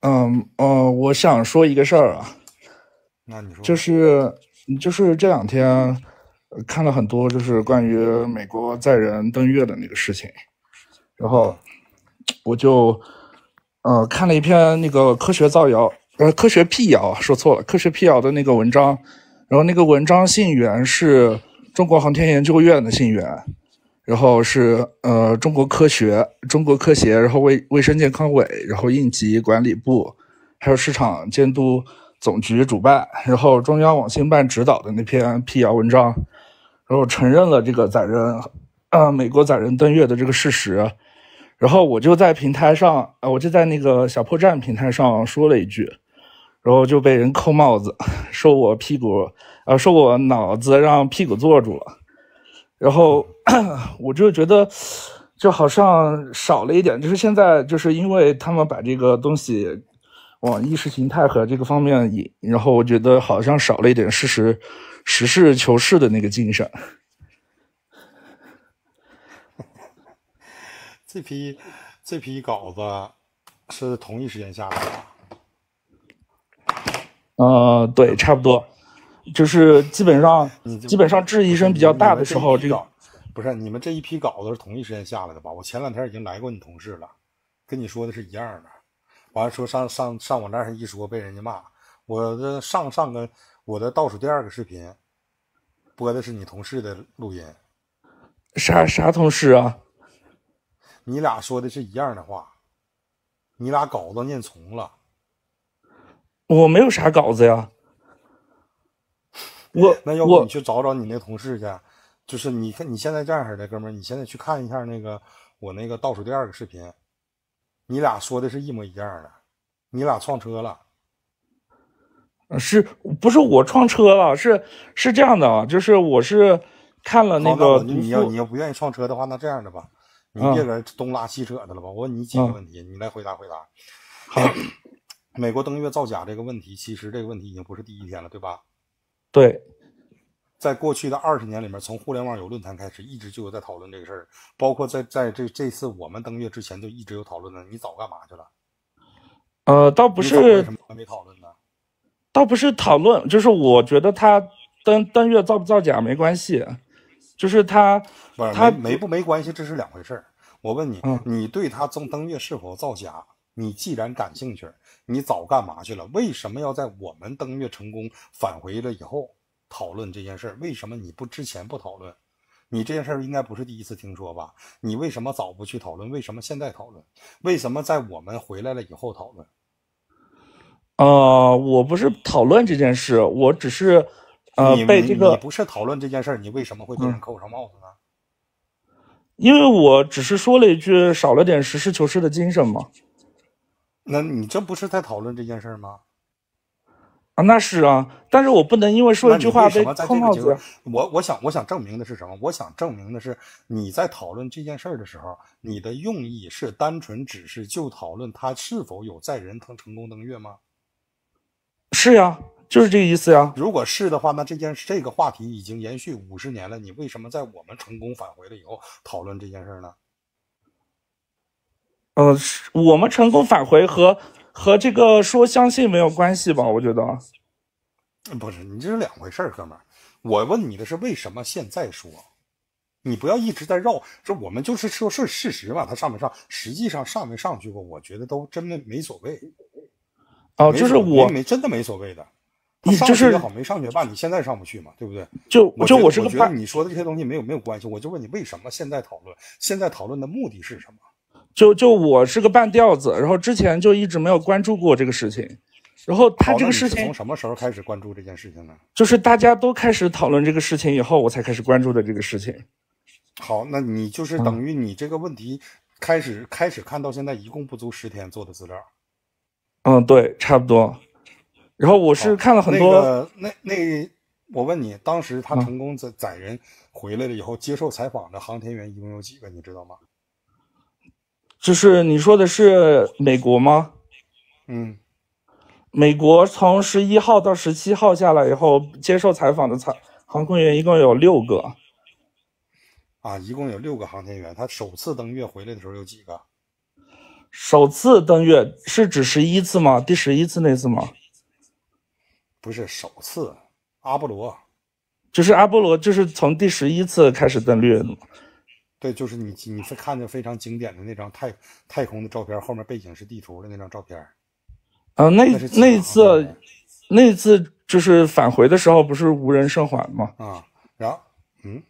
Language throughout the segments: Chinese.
嗯哦，我想说一个事儿啊，那你说，就是就是这两天看了很多就是关于美国载人登月的那个事情，然后我就呃看了一篇那个科学造谣呃科学辟谣，说错了，科学辟谣的那个文章，然后那个文章信源是中国航天研究院的信源。然后是呃中国科学中国科协，然后卫卫生健康委，然后应急管理部，还有市场监督总局主办，然后中央网信办指导的那篇辟谣文章，然后承认了这个载人啊美国载人登月的这个事实，然后我就在平台上啊，我就在那个小破站平台上说了一句，然后就被人扣帽子，说我屁股啊说我脑子让屁股坐住了。然后 我就觉得，就好像少了一点，就是现在，就是因为他们把这个东西往意识形态和这个方面引，然后我觉得好像少了一点事实、实事求是的那个精神。这批这批稿子是同一时间下来的？呃，对，差不多。就是基本上，基本上质疑声比较大的时候，这个不是你们这一批稿子是同一时间下来的吧？我前两天已经来过你同事了，跟你说的是一样的。完了说上上上我那儿一说被人家骂，我的上上个我的倒数第二个视频播的是你同事的录音，啥啥同事啊？你俩说的是一样的话，你俩稿子念重了，我没有啥稿子呀。那要不你去找找你那同事去，就是你看你现在这样式的，哥们儿，你现在去看一下那个我那个倒数第二个视频，你俩说的是一模一样的，你俩撞车了，是不是我撞车了？是是这样的啊，就是我是看了那个你要你要不愿意撞车的话，那这样的吧，你别搁东拉西扯的了吧，我问你几个问题，你来回答回答。美国登月造假这个问题，其实这个问题已经不是第一天了，对吧？对，在过去的二十年里面，从互联网有论坛开始，一直就有在讨论这个事儿，包括在在这这次我们登月之前，就一直有讨论的。你早干嘛去了？呃，倒不是还没讨论呢，倒不是讨论，就是我觉得他登登月造不造假没关系，就是他不是他没不没关系，这是两回事儿。我问你，你对他登登月是否造假，你既然感兴趣？你早干嘛去了？为什么要在我们登月成功返回了以后讨论这件事？为什么你不之前不讨论？你这件事应该不是第一次听说吧？你为什么早不去讨论？为什么现在讨论？为什么在我们回来了以后讨论？啊，我不是讨论这件事，我只是，呃，被这个你不是讨论这件事，你为什么会被人扣上帽子呢？因为我只是说了一句少了点实事求是的精神嘛。那你这不是在讨论这件事吗？啊，那是啊，但是我不能因为说一句话被扣帽子。我我想，我想证明的是什么？我想证明的是，你在讨论这件事儿的时候，你的用意是单纯只是就讨论他是否有载人成成功登月吗？是呀，就是这个意思呀。如果是的话，那这件这个话题已经延续五十年了，你为什么在我们成功返回了以后讨论这件事呢？呃，我们成功返回和和这个说相信没有关系吧？我觉得不是，你这是两回事，哥们儿。我问你的是为什么现在说？你不要一直在绕。说我们就是说，是事实嘛？他上没上？实际上上没上去过，我觉得都真的没所谓。哦，就是我没真的没所谓的。你就是好没上学吧？你现在上不去嘛？对不对？就就我这个判你说的这些东西没有没有关系。我就问你，为什么现在讨论？现在讨论的目的是什么？就就我是个半吊子，然后之前就一直没有关注过这个事情，然后他这个事情从什么时候开始关注这件事情呢？就是大家都开始讨论这个事情以后，我才开始关注的这个事情。好，那你就是等于你这个问题开始开始看到现在一共不足十天做的资料。嗯，对，差不多。然后我是看了很多。那个那那我问你，当时他成功载载人回来了以后接受采访的航天员一共有几个，你知道吗？就是你说的是美国吗？嗯，美国从十一号到十七号下来以后接受采访的采航空员一共有六个，啊，一共有六个航天员。他首次登月回来的时候有几个？首次登月是指十一次吗？第十一次那次吗？不是首次阿波罗，就是阿波罗，就是从第十一次开始登月。对，就是你，你是看见非常经典的那张太太空的照片，后面背景是地图的那张照片。啊，那那次那次就是返回的时候，不是无人生还吗？啊，然后嗯，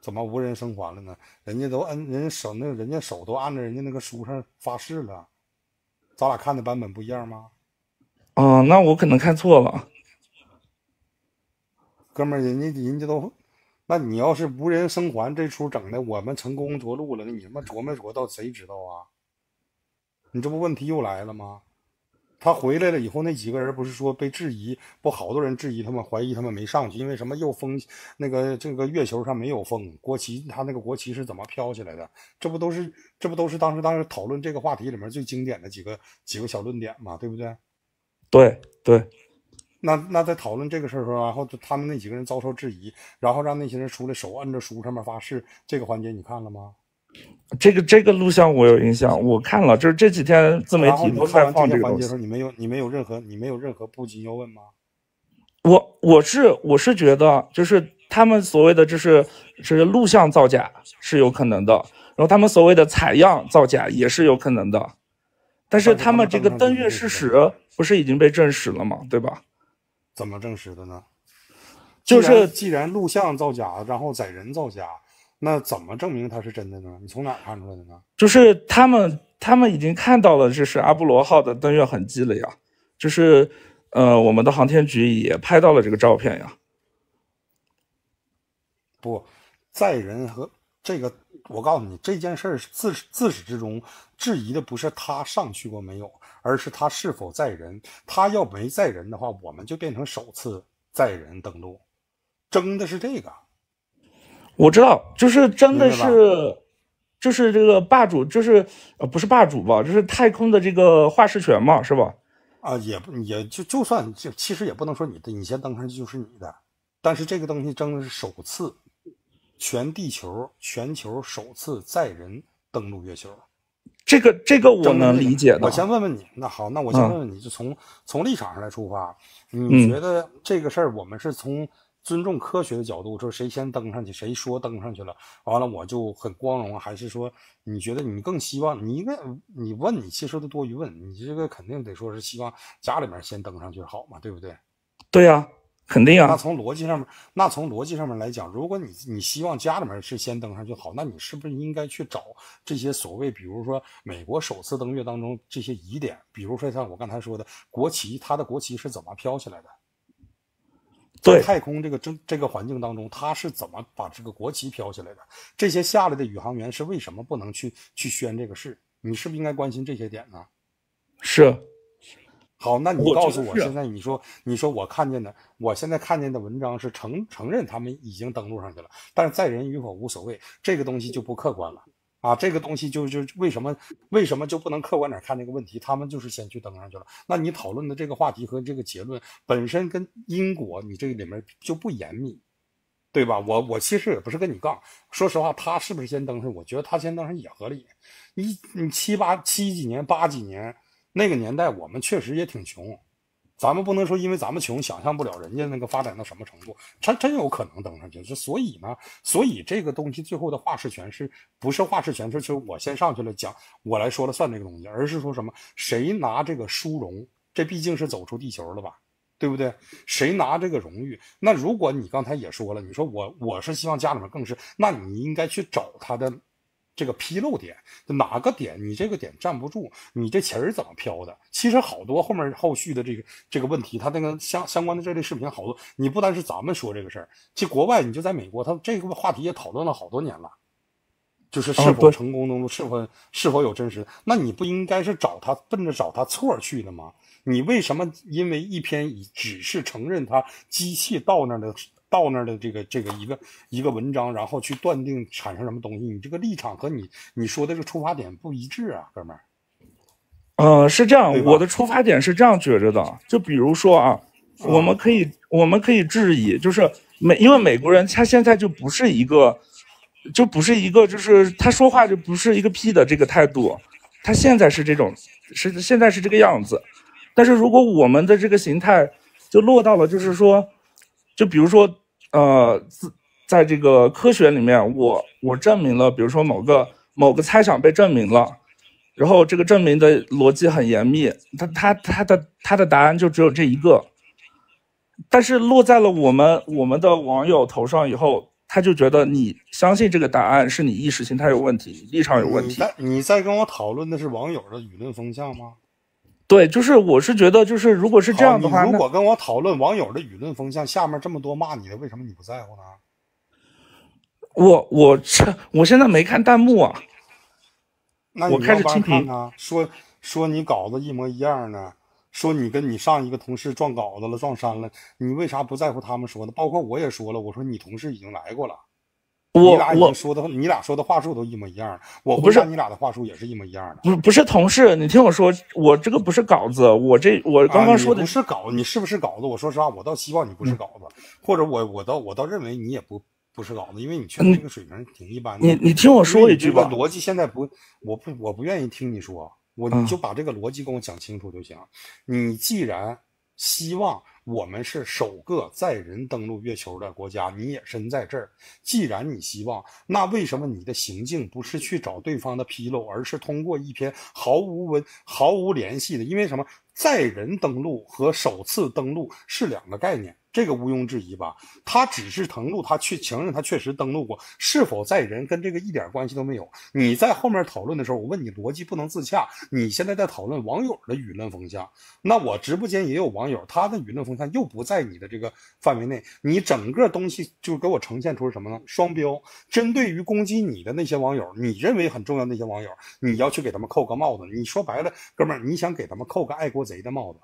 怎么无人生还了呢？人家都按人家手，那人家手都按着人家那个书上发誓了。咱俩看的版本不一样吗？啊，那我可能看错了。哥们儿，人家人家都。那你要是无人生还，这出整的我们成功着陆了，你他妈琢磨琢磨，到谁知道啊？你这不问题又来了吗？他回来了以后，那几个人不是说被质疑，不好多人质疑他们，怀疑他们没上去，因为什么又风那个这个月球上没有风，国旗他那个国旗是怎么飘起来的？这不都是这不都是当时当时讨论这个话题里面最经典的几个几个小论点吗？对不对？对对。那那在讨论这个事儿时候，然后他们那几个人遭受质疑，然后让那些人出来手摁着书上面发誓，这个环节你看了吗？这个这个录像我有印象，我看了。就是这几天自媒体在放这个环节的时候，你没有你没有任何你没有任何不禁要问吗？我我是我是觉得，就是他们所谓的就是是录像造假是有可能的，然后他们所谓的采样造假也是有可能的，但是他们这个登月事实不是已经被证实了吗？对吧？怎么证实的呢？就是既然录像造假，然后载人造假，那怎么证明它是真的呢？你从哪看出来的呢？就是他们，他们已经看到了，这是阿波罗号的登月痕迹了呀。就是，呃，我们的航天局也拍到了这个照片呀。不，载人和这个，我告诉你，这件事儿自自始至终质疑的不是他上去过没有。而是它是否载人，它要没载人的话，我们就变成首次载人登陆，争的是这个。我知道，就是真的是，就是这个霸主，就是呃，不是霸主吧，就是太空的这个话事权嘛，是吧？啊，也也就就算就其实也不能说你的，你先登上就是你的，但是这个东西争的是首次，全地球全球首次载人登陆月球。这个这个我能理解。我先问问你，那好，那我先问问你，就从从立场上来出发，你觉得这个事儿，我们是从尊重科学的角度，就是谁先登上去，谁说登上去了，完了我就很光荣，还是说你觉得你更希望，你应该，你问你其实都多余问，你这个肯定得说是希望家里面先登上去好嘛，对不对？对呀。肯定啊！那从逻辑上面，那从逻辑上面来讲，如果你你希望家里面是先登上就好，那你是不是应该去找这些所谓，比如说美国首次登月当中这些疑点，比如说像我刚才说的国旗，它的国旗是怎么飘起来的？在太空这个这这个环境当中，它是怎么把这个国旗飘起来的？这些下来的宇航员是为什么不能去去宣这个事？你是不是应该关心这些点呢？是。好，那你告诉我，现在你说，你说我看见的，我现在看见的文章是承承认他们已经登录上去了，但是载人与否无所谓，这个东西就不客观了啊，这个东西就就为什么为什么就不能客观点看这个问题？他们就是先去登上去了，那你讨论的这个话题和这个结论本身跟因果你这里面就不严密，对吧？我我其实也不是跟你杠，说实话，他是不是先登上？我觉得他先登上也合理。你你七八七几年八几年。那个年代我们确实也挺穷，咱们不能说因为咱们穷想象不了人家那个发展到什么程度，真真有可能登上去。所以呢，所以这个东西最后的话事权是不是话事权，就是我先上去了讲，我来说了算这个东西，而是说什么谁拿这个殊荣，这毕竟是走出地球了吧，对不对？谁拿这个荣誉？那如果你刚才也说了，你说我我是希望家里面更是，那你应该去找他的。这个纰漏点，哪个点你这个点站不住，你这钱儿怎么飘的？其实好多后面后续的这个这个问题，他那个相相关的这类视频好多，你不单是咱们说这个事儿，实国外你就在美国，他这个话题也讨论了好多年了，就是是否成功，能是否是否有真实？那你不应该是找他奔着找他错去的吗？你为什么因为一篇只是承认他机器到那儿的到那儿的这个这个一个一个文章，然后去断定产生什么东西，你这个立场和你你说的这个出发点不一致啊，哥们儿。呃，是这样，我的出发点是这样觉着的。就比如说啊，我们可以我们可以质疑，就是美，因为美国人他现在就不是一个就不是一个，就是他说话就不是一个屁的这个态度，他现在是这种是现在是这个样子。但是如果我们的这个形态就落到了，就是说，就比如说。呃，在在这个科学里面，我我证明了，比如说某个某个猜想被证明了，然后这个证明的逻辑很严密，他他他的他的答案就只有这一个，但是落在了我们我们的网友头上以后，他就觉得你相信这个答案是你意识形态有问题，立场有问题。你在跟我讨论的是网友的舆论风向吗？对，就是我是觉得，就是如果是这样的话，你如果跟我讨论网友的舆论风向，下面这么多骂你的，为什么你不在乎呢？我我这我现在没看弹幕啊，那我开始看你说说你稿子一模一样呢，说你跟你上一个同事撞稿子了，撞衫了，你为啥不在乎他们说呢？包括我也说了，我说你同事已经来过了。我我说的你俩说的话术都一模一样。我不是你俩的话术也是一模一样的。不不是同事，你听我说，我这个不是稿子，我这我刚刚说的不是稿，你是不是稿子？我说实话，我倒希望你不是稿子，或者我我倒我倒认为你也不不是稿子，因为你确实这个水平挺一般的。你你听我说一句吧，逻辑现在不，我不我不愿意听你说，我你就把这个逻辑跟我讲清楚就行。你既然。希望我们是首个载人登陆月球的国家，你也身在这儿。既然你希望，那为什么你的行径不是去找对方的纰漏，而是通过一篇毫无文、毫无联系的？因为什么？载人登陆和首次登陆是两个概念。这个毋庸置疑吧？他只是登录，他确承认他确实登录过，是否在人跟这个一点关系都没有。你在后面讨论的时候，我问你逻辑不能自洽。你现在在讨论网友的舆论风向，那我直播间也有网友，他的舆论风向又不在你的这个范围内。你整个东西就给我呈现出什么呢？双标。针对于攻击你的那些网友，你认为很重要那些网友，你要去给他们扣个帽子。你说白了，哥们儿，你想给他们扣个爱国贼的帽子？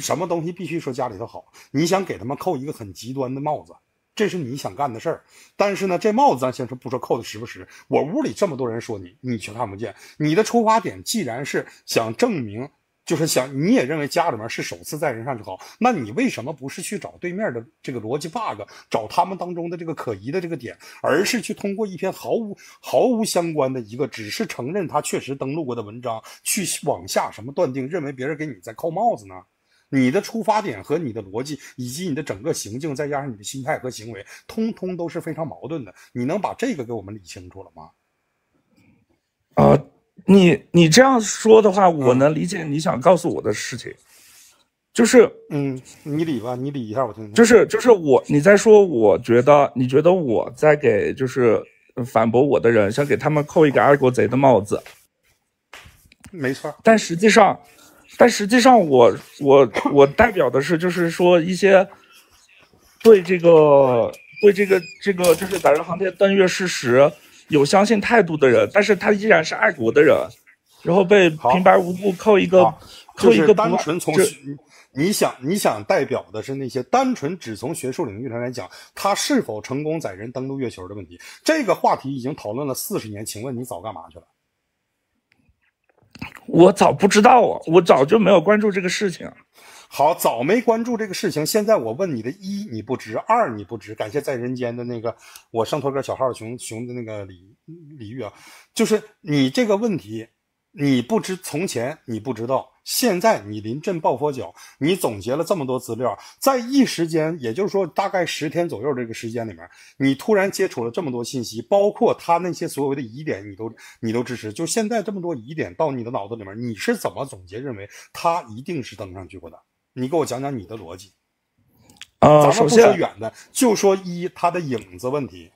什么东西必须说家里头好？你想给他们扣一个很极端的帽子，这是你想干的事儿。但是呢，这帽子咱先说不说扣的实不实？我屋里这么多人说你，你却看不见。你的出发点既然是想证明，就是想你也认为家里面是首次在人上就好，那你为什么不是去找对面的这个逻辑 bug，找他们当中的这个可疑的这个点，而是去通过一篇毫无毫无相关的一个只是承认他确实登录过的文章去往下什么断定，认为别人给你在扣帽子呢？你的出发点和你的逻辑，以及你的整个行径，再加上你的心态和行为，通通都是非常矛盾的。你能把这个给我们理清楚了吗？啊，你你这样说的话，我能理解你想告诉我的事情，就是，嗯，你理吧，你理一下我听听。就是就是我你在说，我觉得你觉得我在给就是反驳我的人，想给他们扣一个爱国贼的帽子。没错，但实际上。但实际上，我我我代表的是，就是说一些对这个对这个这个就是载人航天登月事实有相信态度的人，但是他依然是爱国的人，然后被平白无故扣一个扣一个。单纯从你想你想代表的是那些单纯只从学术领域上来讲，他是否成功载人登陆月球的问题，这个话题已经讨论了四十年，请问你早干嘛去了？我早不知道啊，我早就没有关注这个事情，好早没关注这个事情。现在我问你的一你不值，二你不值。感谢在人间的那个我上头哥小号熊熊的那个李李玉啊，就是你这个问题。你不知从前，你不知道现在，你临阵抱佛脚，你总结了这么多资料，在一时间，也就是说大概十天左右这个时间里面，你突然接触了这么多信息，包括他那些所谓的疑点，你都你都支持。就现在这么多疑点到你的脑子里面，你是怎么总结认为他一定是登上去过的？你给我讲讲你的逻辑。啊，首先远的就说一他的影子问题。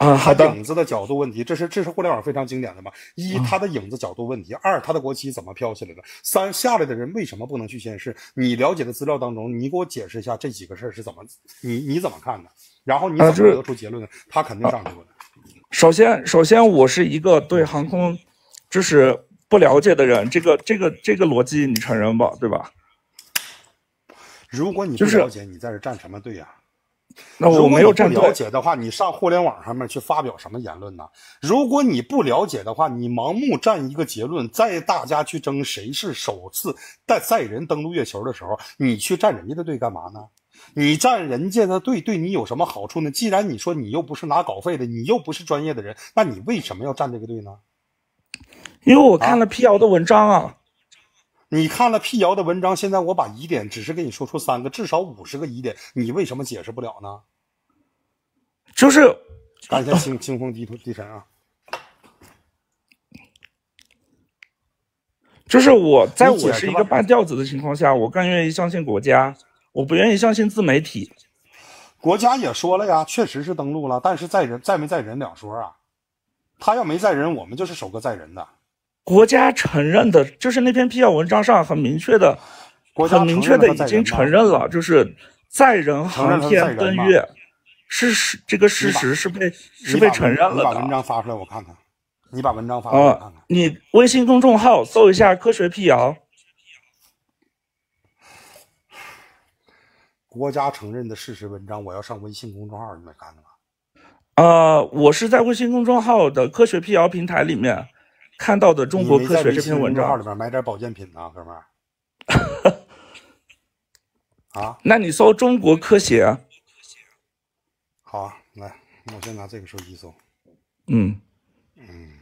啊，好的。影子的角度问题，这是这是互联网非常经典的嘛。一，它的影子角度问题；二，它的国旗怎么飘起来的？三，下来的人为什么不能去宣誓？你了解的资料当中，你给我解释一下这几个事儿是怎么，你你怎么看的？然后你怎么得出结论的？他肯定上去过的。首先，首先我是一个对航空知识不了解的人，这个这个这个逻辑你承认吧？对吧？如果你不了解，你在这站什么队呀？那我没有不了解的话，你上互联网上面去发表什么言论呢？如果你不了解的话，你盲目站一个结论，在大家去争谁是首次带载人登陆月球的时候，你去站人家的队干嘛呢？你站人家的队对你有什么好处呢？既然你说你又不是拿稿费的，你又不是专业的人，那你为什么要站这个队呢？因为我看了辟谣的文章啊。你看了辟谣的文章，现在我把疑点只是给你说出三个，至少五十个疑点，你为什么解释不了呢？就是，感谢清清风低头低沉啊。就是我在我是一个半吊子的情况下，我更愿意相信国家，我不愿意相信自媒体。国家也说了呀，确实是登录了，但是在人在没在人两说啊。他要没在人，我们就是首个在人的。国家承认的，就是那篇辟谣文章上很明确的，很明确的已经承认了，就是载人航天登月是实这个事实是被是被承认了的。你把文章发出来，我看看。你把文章发出来，我看看。你微信公众号搜一下“科学辟谣”。国家承认的事实文章，我要上微信公众号，你看吗？呃，我是在微信公众号的科学辟谣平台里面。看到的《中国科学》这篇文章，里边买点保健品呢，哥们儿。啊？那你搜“中国科学”啊。好来，我先拿这个手机搜。嗯。嗯。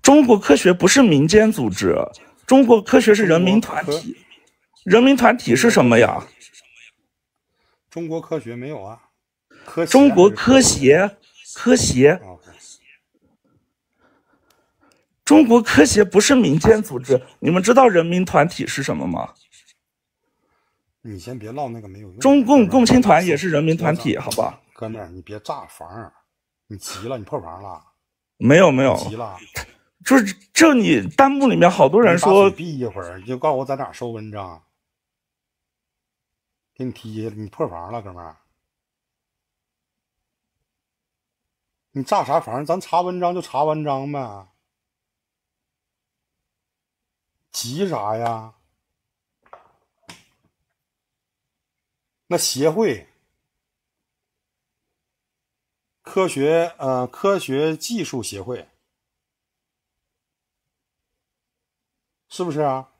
中国科学不是民间组织，中国科学是人民团体。人民团体是什么呀？中国科学没有啊？中国科协，科协，中国科协不是民间组织。你们知道人民团体是什么吗？你先别唠那个没有用。中共共青团也是人民团体，好吧？哥们儿，你别炸房，你急了，你破房了。没有没有，急了，就是这你弹幕里面好多人说，你闭一会儿，你就告诉我在哪收文章。给你踢下去，你破防了，哥们儿。你炸啥房？咱查文章就查文章呗，急啥呀？那协会，科学呃，科学技术协会，是不是啊？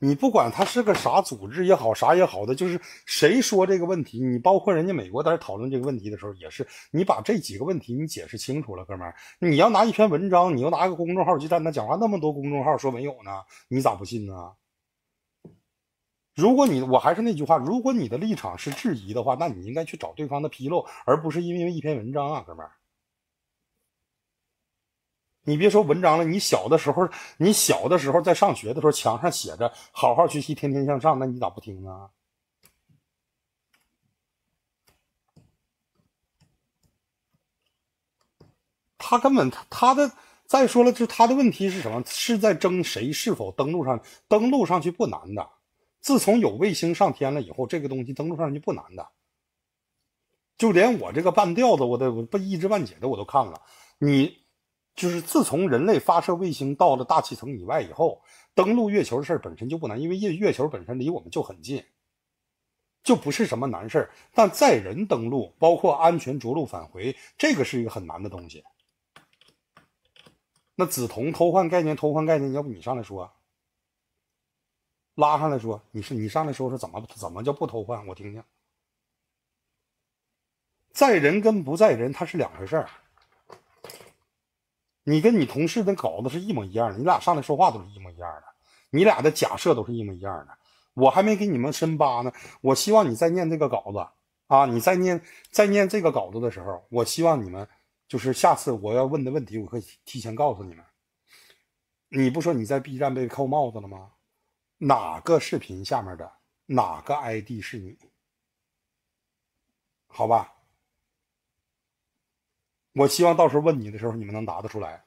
你不管他是个啥组织也好，啥也好的，就是谁说这个问题，你包括人家美国在讨论这个问题的时候，也是你把这几个问题你解释清楚了，哥们儿，你要拿一篇文章，你要拿个公众号去站那讲话，那么多公众号说没有呢，你咋不信呢？如果你我还是那句话，如果你的立场是质疑的话，那你应该去找对方的纰漏，而不是因为一篇文章啊，哥们儿。你别说文章了，你小的时候，你小的时候在上学的时候，墙上写着“好好学习，天天向上”，那你咋不听呢？他根本他他的再说了，就他的问题是什么？是在争谁是否登陆上？登陆上去不难的。自从有卫星上天了以后，这个东西登陆上去不难的。就连我这个半吊子，我都我不一知半解的，我都看了你。就是自从人类发射卫星到了大气层以外以后，登陆月球的事本身就不难，因为月月球本身离我们就很近，就不是什么难事但载人登陆，包括安全着陆返回，这个是一个很难的东西。那梓潼偷换概念，偷换概念，要不你上来说，拉上来说，你是你上来说说怎么怎么叫不偷换，我听听。载人跟不载人，它是两回事儿。你跟你同事的稿子是一模一样的，你俩上来说话都是一模一样的，你俩的假设都是一模一样的。我还没给你们深扒呢，我希望你在念这个稿子啊，你在念在念这个稿子的时候，我希望你们就是下次我要问的问题，我可以提前告诉你们。你不说你在 B 站被扣帽子了吗？哪个视频下面的哪个 ID 是你？好吧。我希望到时候问你的时候，你们能答得出来。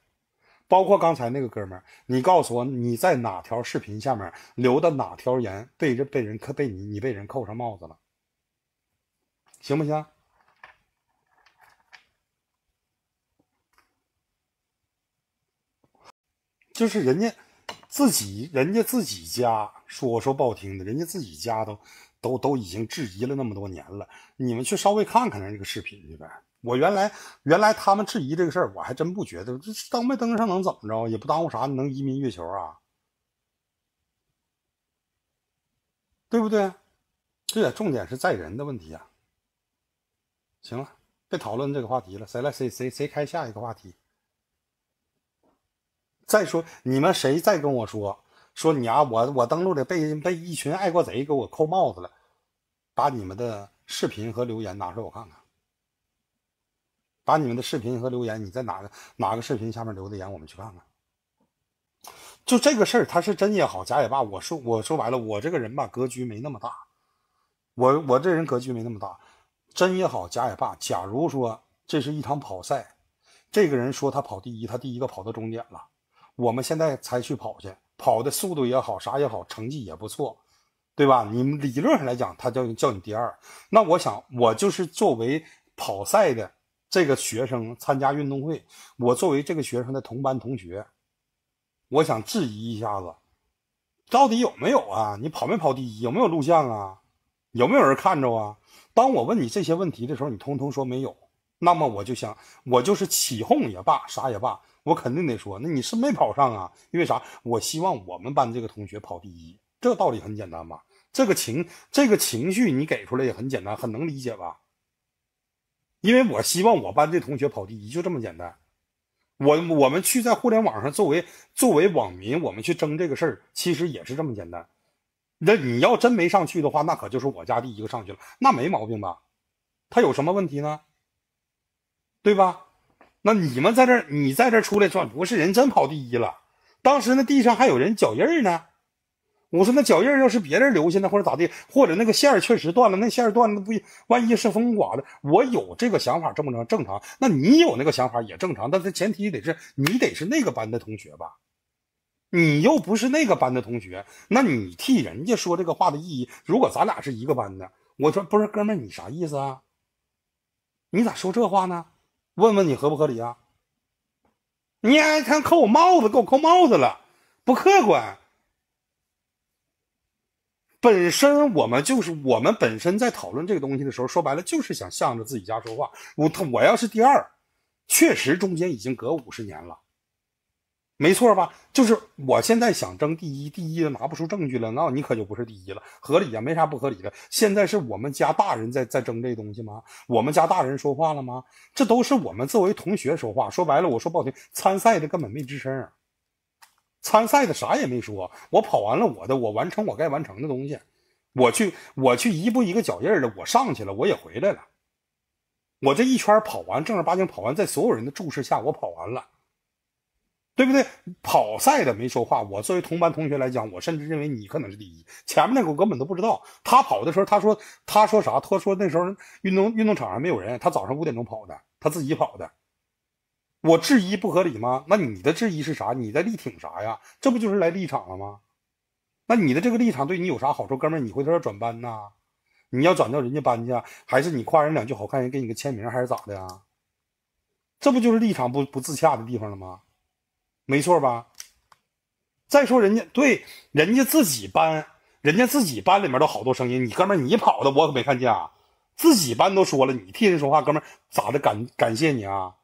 包括刚才那个哥们儿，你告诉我你在哪条视频下面留的哪条言，被人被人克被你，你被人扣上帽子了，行不行？就是人家自己，人家自己家，说说不好听的，人家自己家都都都已经质疑了那么多年了，你们去稍微看看人这个视频去呗。我原来原来他们质疑这个事儿，我还真不觉得。这登没登上能怎么着？也不耽误啥，能移民月球啊？对不对？也重点是在人的问题啊。行了，别讨论这个话题了，谁来谁谁谁开下一个话题。再说你们谁再跟我说说你啊，我我登录的被被一群爱国贼给我扣帽子了，把你们的视频和留言拿出来我看看。把你们的视频和留言，你在哪个哪个视频下面留的言，我们去看看。就这个事儿，他是真也好，假也罢，我说我说白了，我这个人吧，格局没那么大，我我这人格局没那么大，真也好，假也罢，假如说这是一场跑赛，这个人说他跑第一，他第一个跑到终点了，我们现在才去跑去跑的速度也好，啥也好，成绩也不错，对吧？你们理论上来讲，他叫叫你第二，那我想我就是作为跑赛的。这个学生参加运动会，我作为这个学生的同班同学，我想质疑一下子，到底有没有啊？你跑没跑第一？有没有录像啊？有没有人看着啊？当我问你这些问题的时候，你通通说没有。那么我就想，我就是起哄也罢，啥也罢，我肯定得说，那你是没跑上啊？因为啥？我希望我们班这个同学跑第一，这道理很简单吧？这个情，这个情绪你给出来也很简单，很能理解吧？因为我希望我班这同学跑第一，就这么简单。我我们去在互联网上作为作为网民，我们去争这个事儿，其实也是这么简单。那你要真没上去的话，那可就是我家第一个上去了，那没毛病吧？他有什么问题呢？对吧？那你们在这儿，你在这儿出来转，不是人真跑第一了？当时那地上还有人脚印儿呢。我说那脚印要是别人留下的，或者咋地，或者那个线儿确实断了，那线儿断了不？万一是风刮的，我有这个想法，正不正？正常。那你有那个想法也正常，但是前提得是你得是那个班的同学吧？你又不是那个班的同学，那你替人家说这个话的意义？如果咱俩是一个班的，我说不是，哥们儿，你啥意思啊？你咋说这话呢？问问你合不合理啊？你还看扣我帽子，给我扣帽子了，不客观。本身我们就是我们本身在讨论这个东西的时候，说白了就是想向着自己家说话。我他我要是第二，确实中间已经隔五十年了，没错吧？就是我现在想争第一，第一拿不出证据了，那你可就不是第一了，合理呀，没啥不合理的。现在是我们家大人在在争这东西吗？我们家大人说话了吗？这都是我们作为同学说话，说白了，我说不好听，参赛的根本没吱声啊。参赛的啥也没说，我跑完了我的，我完成我该完成的东西，我去，我去一步一个脚印的，我上去了，我也回来了，我这一圈跑完，正儿八经跑完，在所有人的注视下，我跑完了，对不对？跑赛的没说话，我作为同班同学来讲，我甚至认为你可能是第一，前面那个我根本都不知道，他跑的时候他说他说啥？他说那时候运动运动场上没有人，他早上五点钟跑的，他自己跑的。我质疑不合理吗？那你的质疑是啥？你在力挺啥呀？这不就是来立场了吗？那你的这个立场对你有啥好处？哥们儿，你回头要转班呐？你要转到人家班去，还是你夸人两句好看，人给你个签名，还是咋的呀？这不就是立场不不自洽的地方了吗？没错吧？再说人家对人家自己班，人家自己班里面都好多声音，你哥们儿你跑的我可没看见啊！自己班都说了，你替人说话，哥们儿咋的感感谢你啊？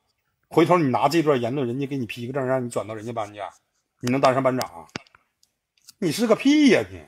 回头你拿这段言论，人家给你批个证，让你转到人家班去，你能当上班长？你是个屁呀你！